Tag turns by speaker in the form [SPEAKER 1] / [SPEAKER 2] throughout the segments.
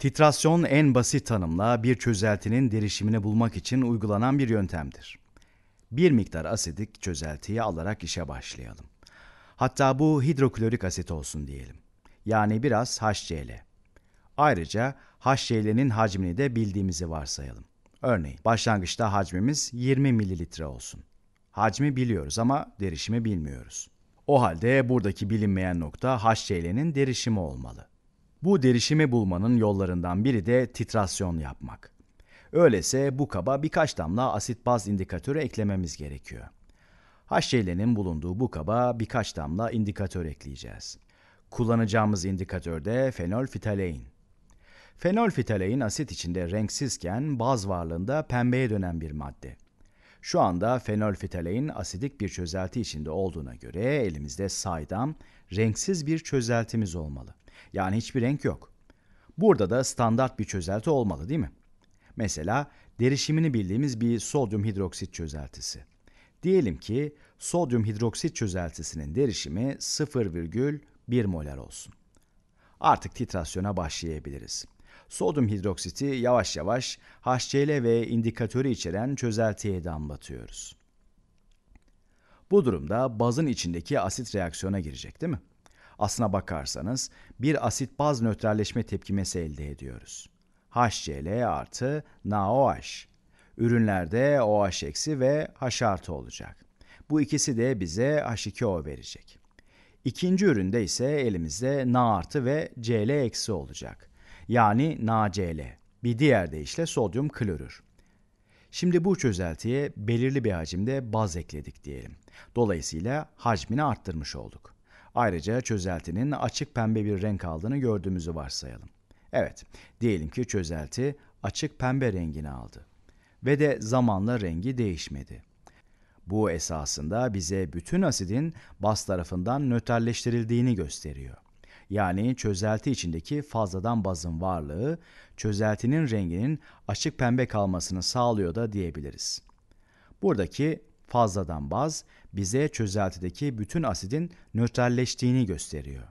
[SPEAKER 1] Titrasyon en basit tanımla bir çözeltinin derişimini bulmak için uygulanan bir yöntemdir. Bir miktar asidik çözeltiyi alarak işe başlayalım. Hatta bu hidroklorik asit olsun diyelim. Yani biraz HCl. Ayrıca HCl'nin hacmini de bildiğimizi varsayalım. Örneğin başlangıçta hacmimiz 20 mililitre olsun. Hacmi biliyoruz ama derişimi bilmiyoruz. O halde buradaki bilinmeyen nokta HCl'nin derişimi olmalı. Bu derişimi bulmanın yollarından biri de titrasyon yapmak. Öyleyse bu kaba birkaç damla asit baz indikatörü eklememiz gerekiyor. HCl'nin bulunduğu bu kaba birkaç damla indikatör ekleyeceğiz. Kullanacağımız indikatör de fenolfitalein. Fenolfitalein asit içinde renksizken baz varlığında pembeye dönen bir madde. Şu anda fenolfitalein asidik bir çözelti içinde olduğuna göre elimizde saydam, renksiz bir çözeltimiz olmalı. Yani hiçbir renk yok. Burada da standart bir çözelti olmalı değil mi? Mesela derişimini bildiğimiz bir sodyum hidroksit çözeltisi. Diyelim ki sodyum hidroksit çözeltisinin derişimi 0,1 molar olsun. Artık titrasyona başlayabiliriz. Sodyum hidroksiti yavaş yavaş HCl ve indikatörü içeren çözeltiye damlatıyoruz. Bu durumda bazın içindeki asit reaksiyona girecek değil mi? Aslına bakarsanız bir asit baz nötralleşme tepkimesi elde ediyoruz. HCl artı NaOH. Ürünlerde OH eksi ve H artı olacak. Bu ikisi de bize H2O verecek. İkinci üründe ise elimizde Na artı ve Cl eksi olacak. Yani NaCl. Bir diğer deyişle sodyum klorür. Şimdi bu çözeltiye belirli bir hacimde baz ekledik diyelim. Dolayısıyla hacmini arttırmış olduk. Ayrıca çözeltinin açık pembe bir renk aldığını gördüğümüzü varsayalım. Evet, diyelim ki çözelti açık pembe rengini aldı ve de zamanla rengi değişmedi. Bu esasında bize bütün asidin baz tarafından nötrleştirildiğini gösteriyor. Yani çözelti içindeki fazladan bazın varlığı çözeltinin renginin açık pembe kalmasını sağlıyor da diyebiliriz. Buradaki Fazladan baz bize çözeltideki bütün asidin nötralleştiğini gösteriyor.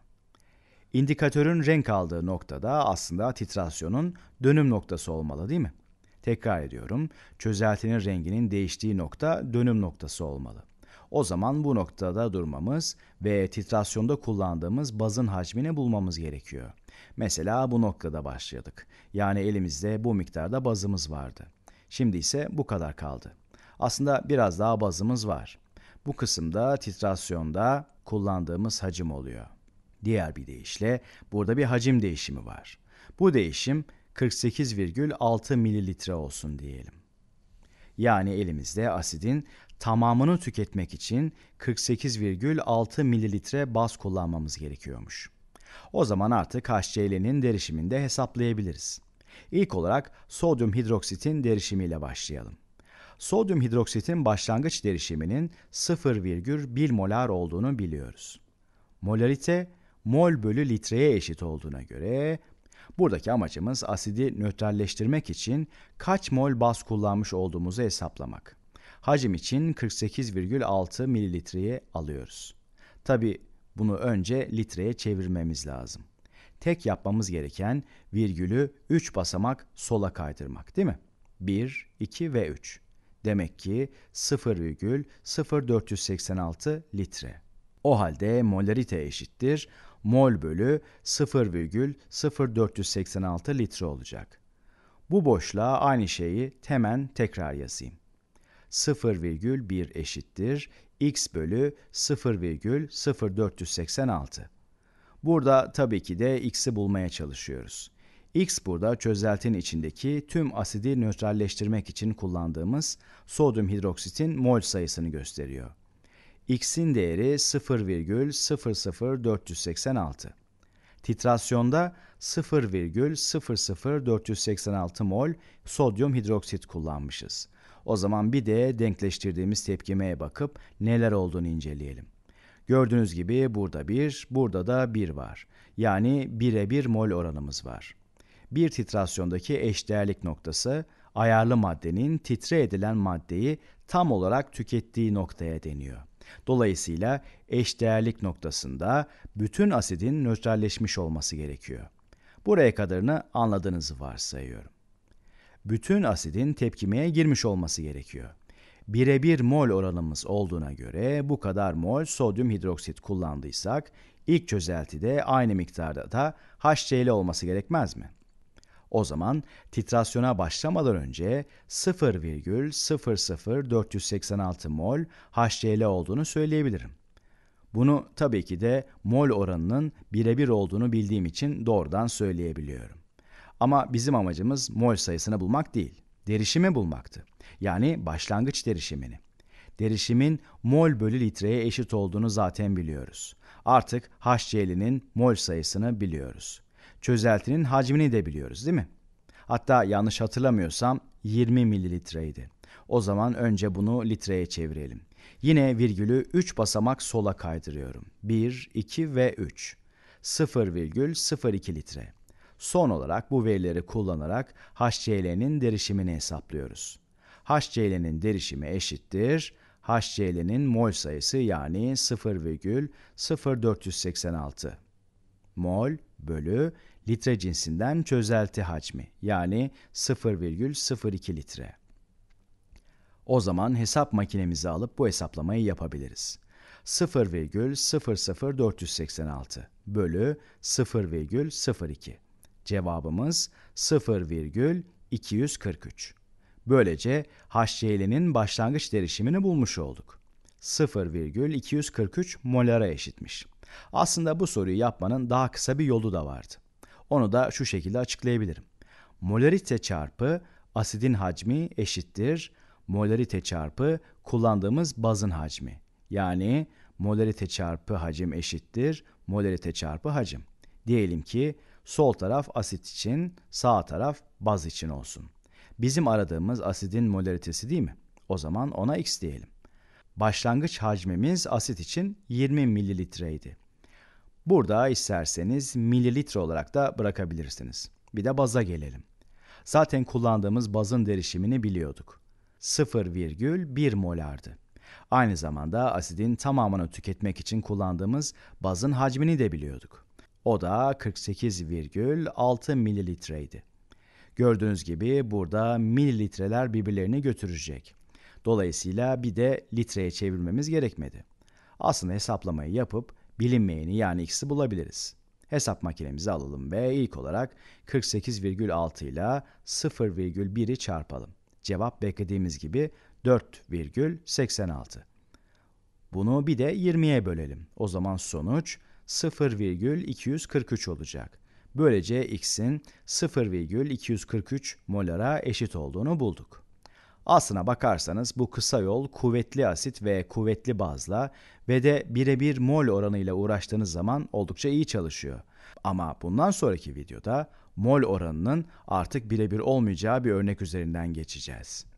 [SPEAKER 1] İndikatörün renk aldığı noktada aslında titrasyonun dönüm noktası olmalı değil mi? Tekrar ediyorum, çözeltinin renginin değiştiği nokta dönüm noktası olmalı. O zaman bu noktada durmamız ve titrasyonda kullandığımız bazın hacmini bulmamız gerekiyor. Mesela bu noktada başladık. Yani elimizde bu miktarda bazımız vardı. Şimdi ise bu kadar kaldı. Aslında biraz daha bazımız var. Bu kısımda titrasyonda kullandığımız hacim oluyor. Diğer bir deyişle burada bir hacim değişimi var. Bu değişim 48,6 mililitre olsun diyelim. Yani elimizde asidin tamamını tüketmek için 48,6 mililitre baz kullanmamız gerekiyormuş. O zaman artık HCl'nin derişimini de hesaplayabiliriz. İlk olarak sodyum hidroksitin derişimiyle başlayalım sodyum hidroksitin başlangıç derişiminin 0,1 molar olduğunu biliyoruz. Molarite mol bölü litreye eşit olduğuna göre buradaki amacımız asidi nötralleştirmek için kaç mol baz kullanmış olduğumuzu hesaplamak. Hacim için 48,6 mililitreye alıyoruz. Tabi bunu önce litreye çevirmemiz lazım. Tek yapmamız gereken virgülü 3 basamak sola kaydırmak değil mi? 1, 2 ve 3. Demek ki 0,0486 litre. O halde molarite eşittir mol bölü 0,0486 litre olacak. Bu boşluğa aynı şeyi hemen tekrar yazayım. 0,1 eşittir x bölü 0,0486. Burada tabii ki de x'i bulmaya çalışıyoruz. X burada çözeltin içindeki tüm asidi nötralleştirmek için kullandığımız sodyum hidroksitin mol sayısını gösteriyor. X'in değeri 0,00486. Titrasyonda 0,00486 mol sodyum hidroksit kullanmışız. O zaman bir de denkleştirdiğimiz tepkimeye bakıp neler olduğunu inceleyelim. Gördüğünüz gibi burada 1, burada da 1 var. Yani 1'e 1 mol oranımız var bir titrasyondaki eşdeğerlik noktası ayarlı maddenin titre edilen maddeyi tam olarak tükettiği noktaya deniyor. Dolayısıyla eşdeğerlik noktasında bütün asidin nötralleşmiş olması gerekiyor. Buraya kadarını anladığınızı varsayıyorum. Bütün asidin tepkimeye girmiş olması gerekiyor. Birebir mol oranımız olduğuna göre bu kadar mol sodyum hidroksit kullandıysak ilk çözeltide aynı miktarda da HCl olması gerekmez mi? O zaman titrasyona başlamadan önce 0,00486 mol HCl olduğunu söyleyebilirim. Bunu tabii ki de mol oranının birebir olduğunu bildiğim için doğrudan söyleyebiliyorum. Ama bizim amacımız mol sayısını bulmak değil, derişimi bulmaktı. Yani başlangıç derişimini. Derişimin mol bölü litreye eşit olduğunu zaten biliyoruz. Artık HCl'nin mol sayısını biliyoruz çözeltinin hacmini de biliyoruz değil mi? Hatta yanlış hatırlamıyorsam 20 mililitreydi. O zaman önce bunu litreye çevirelim. Yine virgülü 3 basamak sola kaydırıyorum. 1, 2 ve 3. 0,02 litre. Son olarak bu verileri kullanarak HCl'nin derişimini hesaplıyoruz. HCl'nin derişimi eşittir HCl'nin mol sayısı yani 0,0486 mol bölü litre cinsinden çözelti hacmi yani 0,02 litre. O zaman hesap makinemizi alıp bu hesaplamayı yapabiliriz. 0,00486 bölü 0,02. Cevabımız 0,243. Böylece HCl'nin başlangıç derişimini bulmuş olduk. 0,243 molara eşitmiş. Aslında bu soruyu yapmanın daha kısa bir yolu da vardı. Onu da şu şekilde açıklayabilirim. Molarite çarpı asidin hacmi eşittir molarite çarpı kullandığımız bazın hacmi. Yani molarite çarpı hacim eşittir molarite çarpı hacim. Diyelim ki sol taraf asit için, sağ taraf baz için olsun. Bizim aradığımız asidin molaritesi değil mi? O zaman ona x diyelim. Başlangıç hacmimiz asit için 20 mililitreydi. Burada isterseniz mililitre olarak da bırakabilirsiniz. Bir de baza gelelim. Zaten kullandığımız bazın derişimini biliyorduk. 0,1 molardı. Aynı zamanda asidin tamamını tüketmek için kullandığımız bazın hacmini de biliyorduk. O da 48,6 mililitreydi. Gördüğünüz gibi burada mililitreler birbirlerini götürecek. Dolayısıyla bir de litreye çevirmemiz gerekmedi. Aslında hesaplamayı yapıp bilinmeyeni yani x'i bulabiliriz. Hesap makinemizi alalım ve ilk olarak 48,6 ile 0,1'i çarpalım. Cevap beklediğimiz gibi 4,86. Bunu bir de 20'ye bölelim. O zaman sonuç 0,243 olacak. Böylece x'in 0,243 molara eşit olduğunu bulduk. Aslına bakarsanız bu kısa yol kuvvetli asit ve kuvvetli bazla ve de birebir mol oranıyla uğraştığınız zaman oldukça iyi çalışıyor. Ama bundan sonraki videoda mol oranının artık birebir olmayacağı bir örnek üzerinden geçeceğiz.